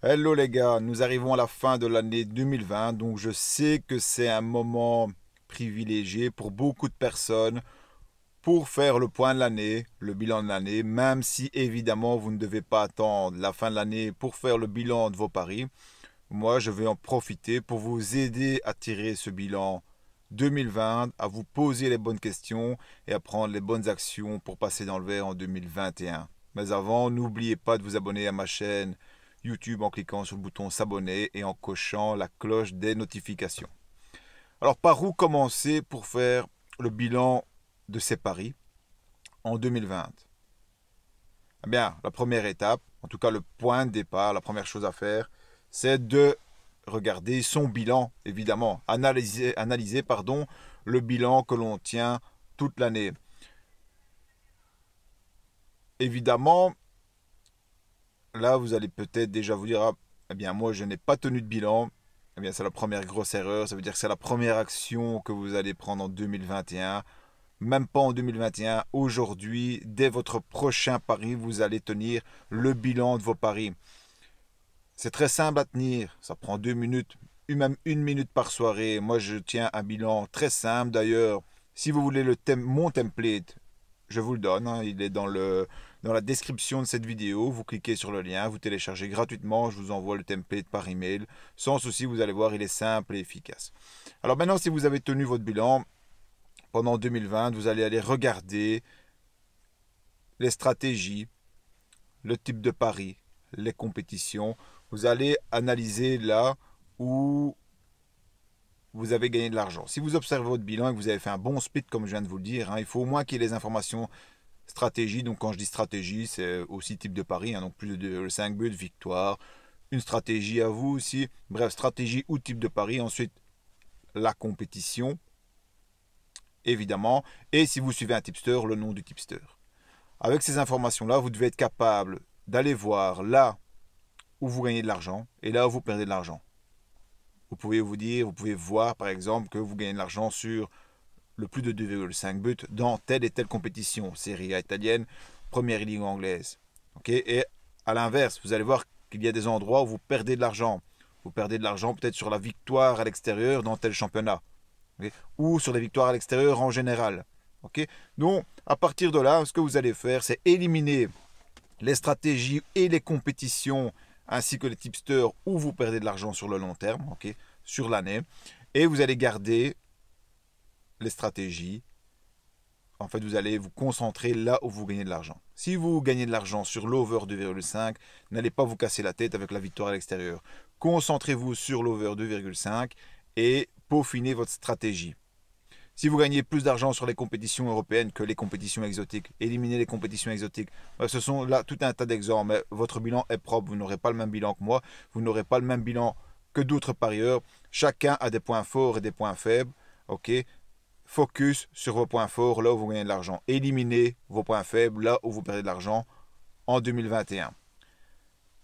Hello les gars, nous arrivons à la fin de l'année 2020, donc je sais que c'est un moment privilégié pour beaucoup de personnes pour faire le point de l'année, le bilan de l'année, même si évidemment vous ne devez pas attendre la fin de l'année pour faire le bilan de vos paris. Moi, je vais en profiter pour vous aider à tirer ce bilan 2020, à vous poser les bonnes questions et à prendre les bonnes actions pour passer dans le vert en 2021. Mais avant, n'oubliez pas de vous abonner à ma chaîne YouTube en cliquant sur le bouton s'abonner et en cochant la cloche des notifications. Alors par où commencer pour faire le bilan de ces paris en 2020 Eh bien, la première étape, en tout cas le point de départ, la première chose à faire, c'est de regarder son bilan, évidemment, analyser, analyser pardon, le bilan que l'on tient toute l'année. Évidemment, là, vous allez peut-être déjà vous dire, ah, eh bien, moi, je n'ai pas tenu de bilan. Eh bien, c'est la première grosse erreur. Ça veut dire que c'est la première action que vous allez prendre en 2021. Même pas en 2021. Aujourd'hui, dès votre prochain pari, vous allez tenir le bilan de vos paris. C'est très simple à tenir. Ça prend deux minutes, même une minute par soirée. Moi, je tiens un bilan très simple. D'ailleurs, si vous voulez le thème, mon template, je vous le donne. Hein. il est dans le, dans la description de cette vidéo, vous cliquez sur le lien, vous téléchargez gratuitement, je vous envoie le template par email. Sans souci, vous allez voir, il est simple et efficace. Alors maintenant, si vous avez tenu votre bilan pendant 2020, vous allez aller regarder les stratégies, le type de pari, les compétitions. Vous allez analyser là où vous avez gagné de l'argent. Si vous observez votre bilan et que vous avez fait un bon split, comme je viens de vous le dire, hein, il faut au moins qu'il y ait les informations stratégie. Donc quand je dis stratégie, c'est aussi type de pari, hein. donc plus de 5 buts, victoire, une stratégie à vous aussi. Bref, stratégie ou type de pari. Ensuite, la compétition, évidemment. Et si vous suivez un tipster, le nom du tipster. Avec ces informations-là, vous devez être capable d'aller voir là où vous gagnez de l'argent et là où vous perdez de l'argent. Vous pouvez vous dire, vous pouvez voir par exemple que vous gagnez de l'argent sur le plus de 2,5 buts dans telle et telle compétition, Serie A italienne, Première Ligue anglaise. Okay et à l'inverse, vous allez voir qu'il y a des endroits où vous perdez de l'argent. Vous perdez de l'argent peut-être sur la victoire à l'extérieur dans tel championnat, ou sur les victoires à l'extérieur en général. Okay Donc, à partir de là, ce que vous allez faire, c'est éliminer les stratégies et les compétitions, ainsi que les tipsters où vous perdez de l'argent sur le long terme, sur l'année, et vous allez garder les stratégies. En fait, vous allez vous concentrer là où vous gagnez de l'argent. Si vous gagnez de l'argent sur l'over 2,5, n'allez pas vous casser la tête avec la victoire à l'extérieur. Concentrez-vous sur l'over 2,5 et peaufinez votre stratégie. Si vous gagnez plus d'argent sur les compétitions européennes que les compétitions exotiques, éliminez les compétitions exotiques. Euh, ce sont là tout un tas d'exemples. Mais votre bilan est propre. Vous n'aurez pas le même bilan que moi. Vous n'aurez pas le même bilan que d'autres parieurs. Chacun a des points forts et des points faibles. Ok, focus sur vos points forts, là où vous gagnez de l'argent. Éliminez vos points faibles, là où vous perdez de l'argent en 2021.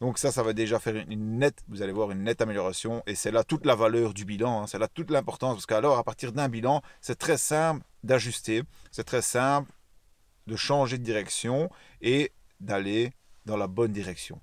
Donc ça, ça va déjà faire une nette, vous allez voir, une nette amélioration. Et c'est là toute la valeur du bilan, hein. c'est là toute l'importance. Parce qu'alors, à partir d'un bilan, c'est très simple d'ajuster, c'est très simple de changer de direction et d'aller dans la bonne direction.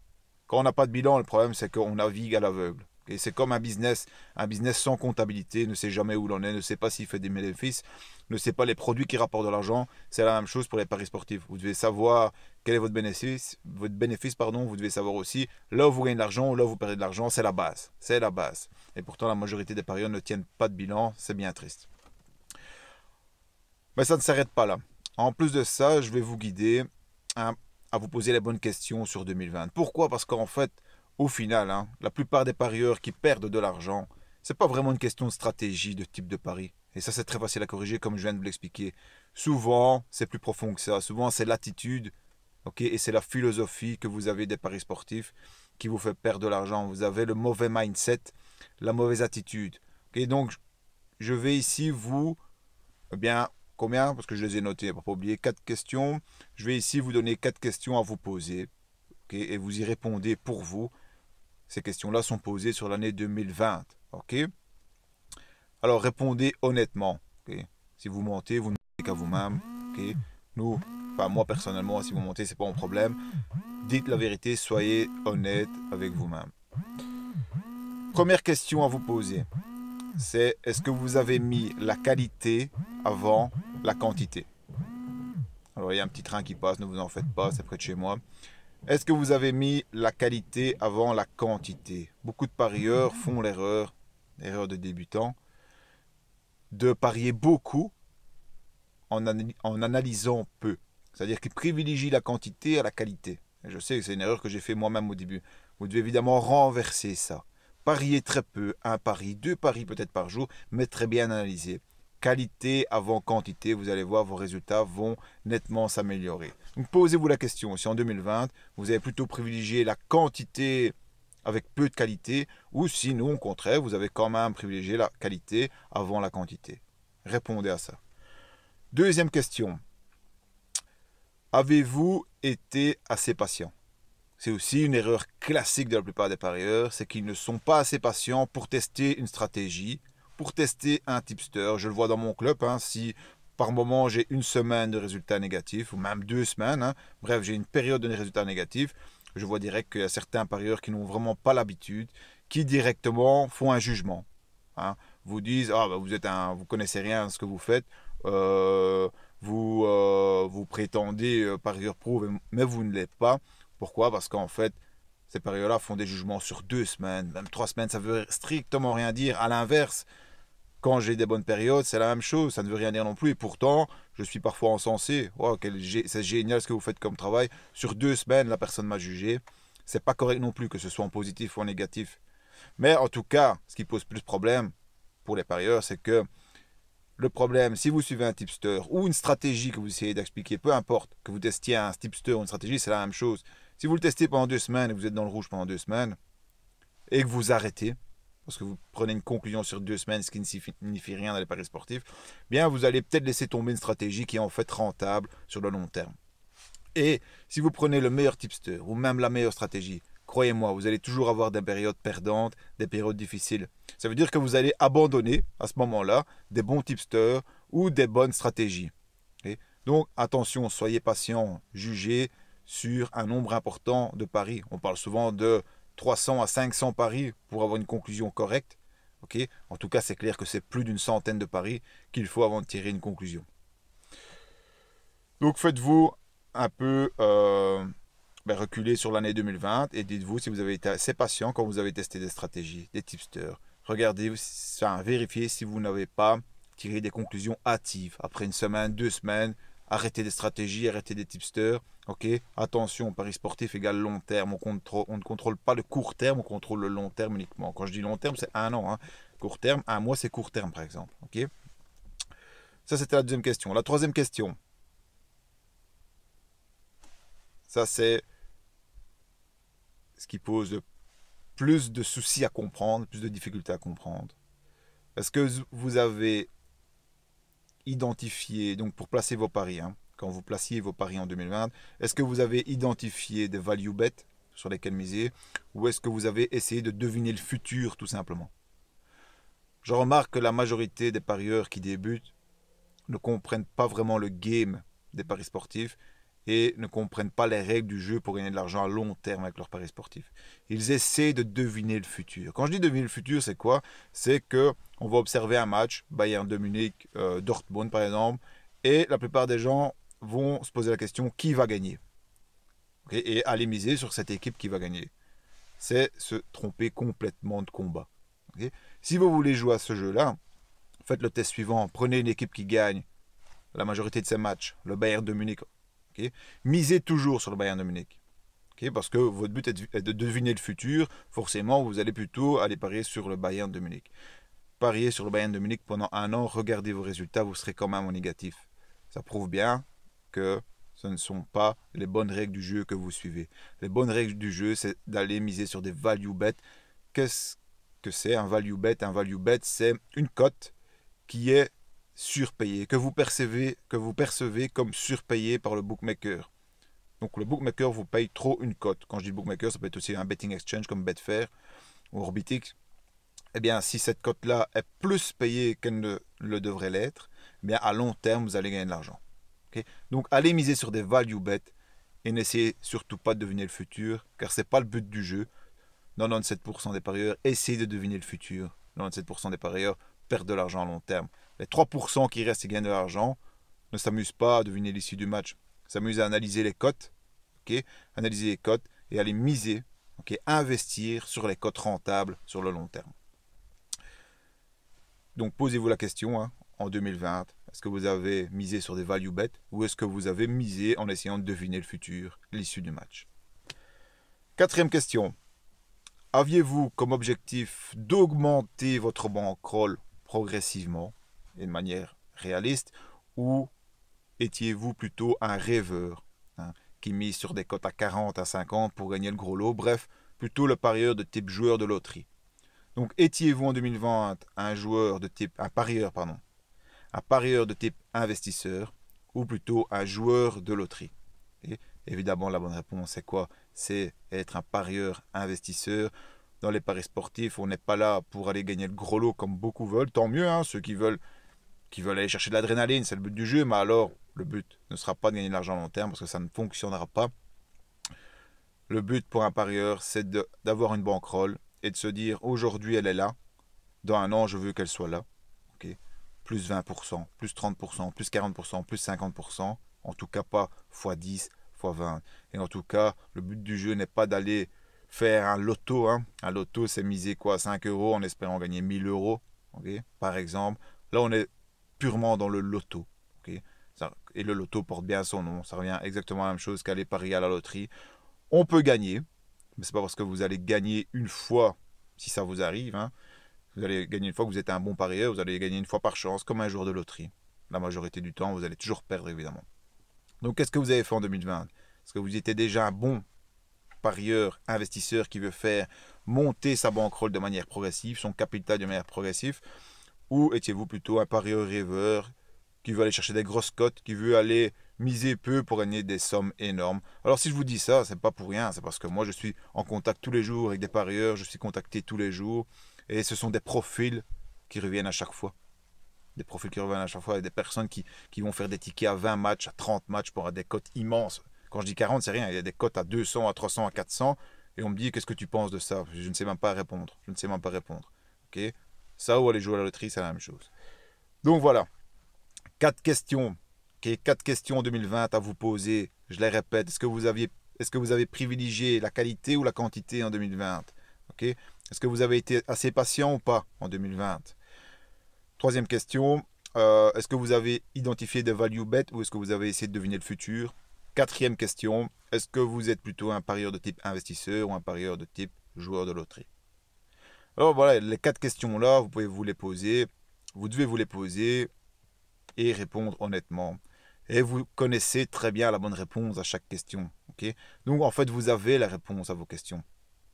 Quand on n'a pas de bilan, le problème, c'est qu'on navigue à l'aveugle. Et c'est comme un business. Un business sans comptabilité ne sait jamais où l'on est, ne sait pas s'il fait des bénéfices, ne sait pas les produits qui rapportent de l'argent. C'est la même chose pour les paris sportifs. Vous devez savoir quel est votre bénéfice, votre bénéfice pardon, vous devez savoir aussi là où vous gagnez de l'argent, là où vous perdez de l'argent, c'est la base, c'est la base. Et pourtant la majorité des parieurs ne tiennent pas de bilan, c'est bien triste. Mais ça ne s'arrête pas là. En plus de ça, je vais vous guider hein, à vous poser les bonnes questions sur 2020. Pourquoi Parce qu'en fait, au final, hein, la plupart des parieurs qui perdent de l'argent, c'est pas vraiment une question de stratégie, de type de pari. Et ça, c'est très facile à corriger, comme je viens de vous l'expliquer. Souvent, c'est plus profond que ça. Souvent, c'est l'attitude, ok, et c'est la philosophie que vous avez des paris sportifs qui vous fait perdre de l'argent. Vous avez le mauvais mindset, la mauvaise attitude. Et donc, je vais ici vous, eh bien, combien Parce que je les ai notées, pour pas oublier, quatre questions. Je vais ici vous donner quatre questions à vous poser, et vous y répondez pour vous ces questions-là sont posées sur l'année 2020. OK Alors répondez honnêtement. si vous mentez, vous ne mentez qu'à vous-même. Nous, enfin moi personnellement, si vous mentez, c'est pas mon problème. Dites la vérité, soyez honnête avec vous-même. Première question à vous poser, c'est est-ce que vous avez mis la qualité avant la quantité Alors il y a un petit train qui passe, ne vous en faites pas, c'est près de chez moi. Est-ce que vous avez mis la qualité avant la quantité Beaucoup de parieurs font l'erreur, l'erreur de débutants, de parier beaucoup en, analysant peu. C'est-à-dire qu'ils privilégient la quantité à la qualité. je sais que c'est une erreur que j'ai faite moi-même au début. Vous devez évidemment renverser ça. Parier très peu, un pari, deux paris peut-être par jour, mais très bien analysé qualité avant quantité, vous allez voir, vos résultats vont nettement s'améliorer. posez-vous la question, si en 2020, vous avez plutôt privilégié la quantité avec peu de qualité, ou sinon, au contraire, vous avez quand même privilégié la qualité avant la quantité. Répondez à ça. Deuxième question. Avez-vous été assez patient C'est aussi une erreur classique de la plupart des parieurs, c'est qu'ils ne sont pas assez patients pour tester une stratégie pour tester un tipster. Je le vois dans mon club. Hein. si par moment j'ai une semaine de résultats négatifs, ou même deux semaines, hein. bref, j'ai une période de résultats négatifs, je vois direct qu'il y a certains parieurs qui n'ont vraiment pas l'habitude, qui directement font un jugement. Hein. vous disent ah, bah, vous êtes un, vous connaissez rien à ce que vous faites. Euh, vous, euh, vous prétendez euh, parieur pro, mais vous ne l'êtes pas. Pourquoi Parce qu'en fait, ces parieurs-là font des jugements sur deux semaines, même trois semaines, ça veut strictement rien dire. À l'inverse, quand j'ai des bonnes périodes, c'est la même chose, ça ne veut rien dire non plus. Et pourtant, je suis parfois encensé. c'est génial ce que vous faites comme travail. Sur deux semaines, la personne m'a jugé. C'est pas correct non plus, que ce soit en positif ou en négatif. Mais en tout cas, ce qui pose plus de problème pour les parieurs, c'est que le problème, si vous suivez un tipster ou une stratégie que vous essayez d'expliquer, peu importe, que vous testiez un tipster ou une stratégie, c'est la même chose. Si vous le testez pendant deux semaines et vous êtes dans le rouge pendant deux semaines et que vous arrêtez, parce que vous prenez une conclusion sur deux semaines, ce qui ne signifie rien dans les paris sportifs, eh bien vous allez peut-être laisser tomber une stratégie qui est en fait rentable sur le long terme. Et si vous prenez le meilleur tipster ou même la meilleure stratégie, croyez-moi, vous allez toujours avoir des périodes perdantes, des périodes difficiles. Ça veut dire que vous allez abandonner à ce moment-là des bons tipsters ou des bonnes stratégies. Donc attention, soyez patient, jugez sur un nombre important de paris. On parle souvent de 300 à 500 paris pour avoir une conclusion correcte. ok en tout cas, c'est clair que c'est plus d'une centaine de paris qu'il faut avant de tirer une conclusion. Donc faites-vous un peu euh, ben, reculer sur l'année 2020 et dites-vous si vous avez été assez patient quand vous avez testé des stratégies, des tipsters. Regardez, enfin, vérifiez si vous n'avez pas tiré des conclusions hâtives après une semaine, deux semaines, arrêtez des stratégies, arrêtez des tipsters. Ok, attention, Paris sportif égale long terme. On, ne contrôle pas le court terme, on contrôle le long terme uniquement. Quand je dis long terme, c'est un an. Hein. Court terme, un mois, c'est court terme, par exemple. Ok. Ça, c'était la deuxième question. La troisième question. Ça, c'est ce qui pose plus de soucis à comprendre, plus de difficultés à comprendre. Est-ce que vous avez identifié, donc pour placer vos paris, hein, quand vous placiez vos paris en 2020, est-ce que vous avez identifié des value bets sur lesquels miser ou est-ce que vous avez essayé de deviner le futur tout simplement Je remarque que la majorité des parieurs qui débutent ne comprennent pas vraiment le game des paris sportifs et ne comprennent pas les règles du jeu pour gagner de l'argent à long terme avec leur paris sportif. Ils essaient de deviner le futur. Quand je dis deviner le futur, c'est quoi C'est que on va observer un match, Bayern de Munich, Dortmund par exemple, et la plupart des gens vont se poser la question qui va gagner Et aller miser sur cette équipe qui va gagner. C'est se tromper complètement de combat. si vous voulez jouer à ce jeu-là, faites le test suivant. Prenez une équipe qui gagne la majorité de ses matchs, le Bayern de Munich Misez toujours sur le Bayern de Munich. Parce que votre but est de deviner le futur. Forcément, vous allez plutôt aller parier sur le Bayern de Munich. Parier sur le Bayern de Munich pendant un an, regardez vos résultats, vous serez quand même en négatif. Ça prouve bien que ce ne sont pas les bonnes règles du jeu que vous suivez. Les bonnes règles du jeu, c'est d'aller miser sur des value bets. Qu'est-ce que c'est un value bet Un value bet, c'est une cote qui est surpayé, que vous percevez, que vous percevez comme surpayé par le bookmaker. Donc le bookmaker vous paye trop une cote. Quand je dis bookmaker, ça peut être aussi un betting exchange comme Betfair ou Orbitix. Eh bien, si cette cote-là est plus payée qu'elle ne le devrait l'être, eh bien à long terme, vous allez gagner de l'argent. Donc allez miser sur des value bets et n'essayez surtout pas de deviner le futur, car c'est pas le but du jeu. 97% des parieurs essayent de deviner le futur. 97% des parieurs perdent de l'argent à long terme. Les 3% qui restent et gagnent de l'argent ne s'amusent pas à deviner l'issue du match. S'amusent à analyser les cotes, analyser les cotes et à les miser, ok, investir sur les cotes rentables sur le long terme. Donc posez-vous la question hein, en 2020, est-ce que vous avez misé sur des value bets ou est-ce que vous avez misé en essayant de deviner le futur, l'issue du match Quatrième question. Aviez-vous comme objectif d'augmenter votre bankroll progressivement et de manière réaliste ou étiez-vous plutôt un rêveur hein, qui mise sur des cotes à 40, à 50 pour gagner le gros lot Bref, plutôt le parieur de type joueur de loterie. Donc étiez-vous en 2020 un joueur de type un parieur pardon, un parieur de type investisseur ou plutôt un joueur de loterie Et évidemment la bonne réponse c'est quoi C'est être un parieur investisseur dans les paris sportifs, on n'est pas là pour aller gagner le gros lot comme beaucoup veulent. Tant mieux, hein, ceux qui veulent, qui veulent aller chercher de l'adrénaline, c'est le but du jeu. Mais alors, le but ne sera pas de gagner de l'argent à long terme parce que ça ne fonctionnera pas. Le but pour un parieur, c'est d'avoir une banquerolle et de se dire aujourd'hui elle est là, dans un an je veux qu'elle soit là. Ok Plus 20%, plus 30%, plus 40%, plus 50%, en tout cas pas x10, x20. Et en tout cas, le but du jeu n'est pas d'aller faire un loto. Hein. Un loto, c'est miser quoi 5 euros en espérant gagner 1000 euros, par exemple. Là, on est purement dans le loto. et le loto porte bien son nom. Ça revient exactement à la même chose qu'aller parier à la loterie. On peut gagner, mais c'est pas parce que vous allez gagner une fois, si ça vous arrive. Hein. Vous allez gagner une fois que vous êtes un bon parieur, vous allez gagner une fois par chance, comme un jour de loterie. La majorité du temps, vous allez toujours perdre, évidemment. Donc, qu'est-ce que vous avez fait en 2020 Est-ce que vous étiez déjà un bon parieur, investisseur qui veut faire monter sa banquerolle de manière progressive, son capital de manière progressive Ou étiez-vous plutôt un parieur rêveur qui veut aller chercher des grosses cotes, qui veut aller miser peu pour gagner des sommes énormes. Alors si je vous dis ça, c'est pas pour rien, c'est parce que moi je suis en contact tous les jours avec des parieurs, je suis contacté tous les jours et ce sont des profils qui reviennent à chaque fois. Des profils qui reviennent à chaque fois avec des personnes qui, qui vont faire des tickets à 20 matchs, à 30 matchs pour avoir des cotes immenses. Quand je dis 40, c'est rien. Il y a des cotes à 200, à 300, à 400. Et on me dit, qu'est-ce que tu penses de ça Je ne sais même pas répondre. Je ne sais même pas répondre. ok ça ou aller jouer à la loterie, c'est la même chose. Donc voilà. Quatre questions. Okay, quatre questions 2020 à vous poser. Je les répète. Est-ce que vous aviez, est-ce que vous avez privilégié la qualité ou la quantité en 2020 ok Est-ce que vous avez été assez patient ou pas en 2020 Troisième question. Euh, est-ce que vous avez identifié des value bets ou est-ce que vous avez essayé de deviner le futur Quatrième question, est-ce que vous êtes plutôt un parieur de type investisseur ou un parieur de type joueur de loterie Alors voilà, les quatre questions-là, vous pouvez vous les poser, vous devez vous les poser et répondre honnêtement. Et vous connaissez très bien la bonne réponse à chaque question. ok Donc en fait, vous avez la réponse à vos questions.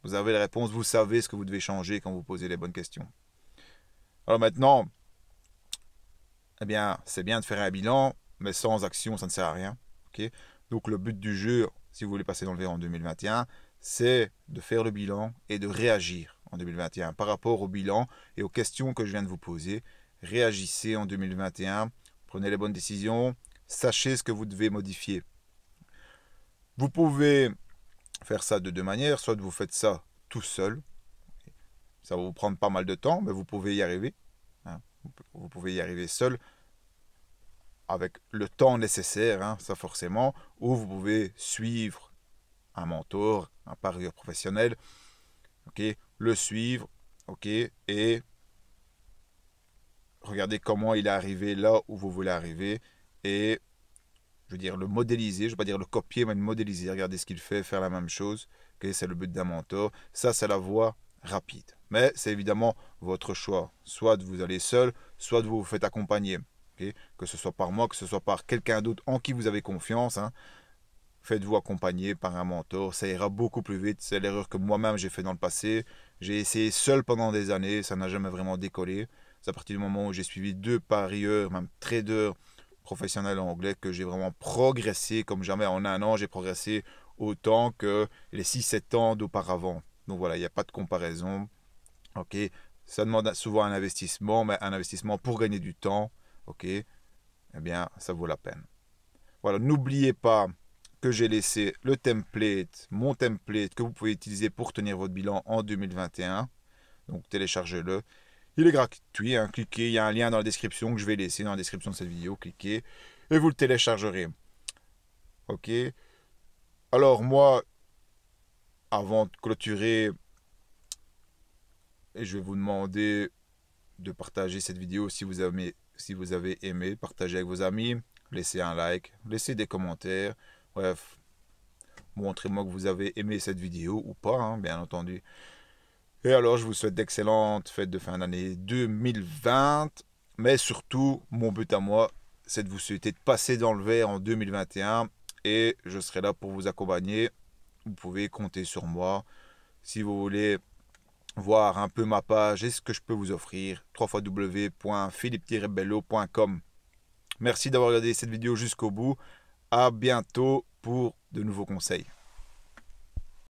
Vous avez la réponse, vous savez ce que vous devez changer quand vous posez les bonnes questions. Alors maintenant, eh bien, c'est bien de faire un bilan, mais sans action, ça ne sert à rien. ok donc le but du jeu, si vous voulez passer dans le verre en 2021, c'est de faire le bilan et de réagir en 2021 par rapport au bilan et aux questions que je viens de vous poser. Réagissez en 2021, prenez les bonnes décisions, sachez ce que vous devez modifier. Vous pouvez faire ça de deux manières, soit vous faites ça tout seul, ça va vous prendre pas mal de temps, mais vous pouvez y arriver. Hein. Vous pouvez y arriver seul, avec le temps nécessaire, hein, ça forcément, ou vous pouvez suivre un mentor, un parieur professionnel, le suivre, ok, et regarder comment il est arrivé là où vous voulez arriver, et je veux dire le modéliser, je ne veux pas dire le copier, mais le modéliser, regarder ce qu'il fait, faire la même chose, c'est le but d'un mentor, ça c'est la voie rapide. Mais c'est évidemment votre choix, soit vous allez seul, soit vous vous faites accompagner que ce soit par moi, que ce soit par quelqu'un d'autre en qui vous avez confiance. Hein, faites-vous accompagner par un mentor, ça ira beaucoup plus vite. C'est l'erreur que moi-même j'ai fait dans le passé. J'ai essayé seul pendant des années, ça n'a jamais vraiment décollé. C'est à partir du moment où j'ai suivi deux parieurs, même traders professionnels anglais, que j'ai vraiment progressé comme jamais. En un an, j'ai progressé autant que les 6-7 ans d'auparavant. Donc voilà, il n'y a pas de comparaison. ok ça demande souvent un investissement, mais un investissement pour gagner du temps ok, eh bien, ça vaut la peine. Voilà, n'oubliez pas que j'ai laissé le template, mon template que vous pouvez utiliser pour tenir votre bilan en 2021. Donc téléchargez-le. Il est gratuit, hein. cliquez, il y a un lien dans la description que je vais laisser dans la description de cette vidéo, cliquez et vous le téléchargerez. Ok Alors moi, avant de clôturer, et je vais vous demander de partager cette vidéo si vous avez si vous avez aimé, partagez avec vos amis, laissez un like, laissez des commentaires. Bref, montrez-moi que vous avez aimé cette vidéo ou pas, hein, bien entendu. Et alors, je vous souhaite d'excellentes fêtes de fin d'année 2020. Mais surtout, mon but à moi, c'est de vous souhaiter de passer dans le verre en 2021. Et je serai là pour vous accompagner. Vous pouvez compter sur moi. Si vous voulez voir un peu ma page et ce que je peux vous offrir. wwwphilippe Merci d'avoir regardé cette vidéo jusqu'au bout. À bientôt pour de nouveaux conseils.